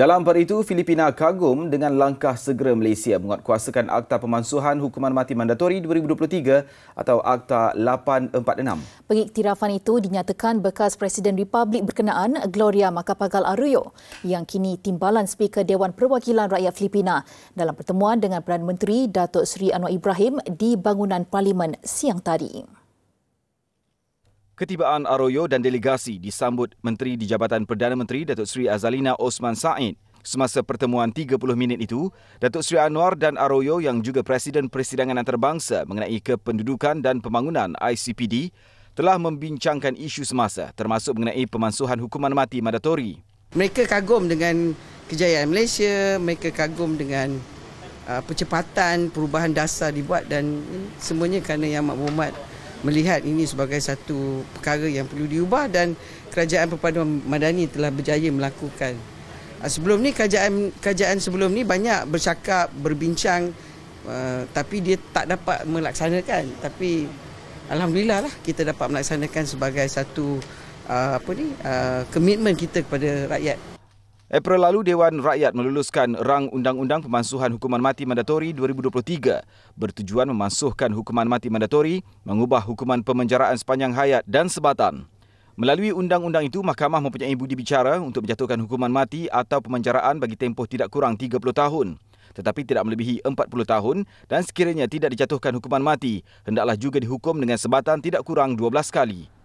Dalam hari itu, Filipina kagum dengan langkah segera Malaysia menguatkuasakan Akta Pemansuhan Hukuman Mati Mandatori 2023 atau Akta 846. Pengiktirafan itu dinyatakan bekas Presiden Republik berkenaan Gloria Macapagal Arroyo yang kini timbalan Speaker Dewan Perwakilan Rakyat Filipina dalam pertemuan dengan Perdana Menteri Datuk Seri Anwar Ibrahim di bangunan Parlimen siang tadi. Ketibaan Arroyo dan delegasi disambut Menteri di Jabatan Perdana Menteri Datuk Seri Azalina Osman Said. Semasa pertemuan 30 minit itu, Datuk Seri Anwar dan Arroyo yang juga Presiden Persidangan Antarabangsa mengenai kependudukan dan pembangunan ICPD telah membincangkan isu semasa termasuk mengenai pemansuhan hukuman mati mandatori. Mereka kagum dengan kejayaan Malaysia, mereka kagum dengan uh, percepatan perubahan dasar dibuat dan semuanya kerana Yang Mahmud melihat ini sebagai satu perkara yang perlu diubah dan kerajaan perpaduan madani telah berjaya melakukan. Ah, sebelum ni kerajaan kerajaan sebelum ni banyak bercakap, berbincang ah, tapi dia tak dapat melaksanakan. Tapi alhamdulillah lah kita dapat melaksanakan sebagai satu ah, apa ni komitmen kita kepada rakyat. April lalu, Dewan Rakyat meluluskan rang Undang-Undang Pemansuhan Hukuman Mati Mandatori 2023 bertujuan memansuhkan hukuman mati mandatori, mengubah hukuman pemenjaraan sepanjang hayat dan sebatan. Melalui undang-undang itu, mahkamah mempunyai budi bicara untuk menjatuhkan hukuman mati atau pemenjaraan bagi tempoh tidak kurang 30 tahun tetapi tidak melebihi 40 tahun dan sekiranya tidak dijatuhkan hukuman mati, hendaklah juga dihukum dengan sebatan tidak kurang 12 kali.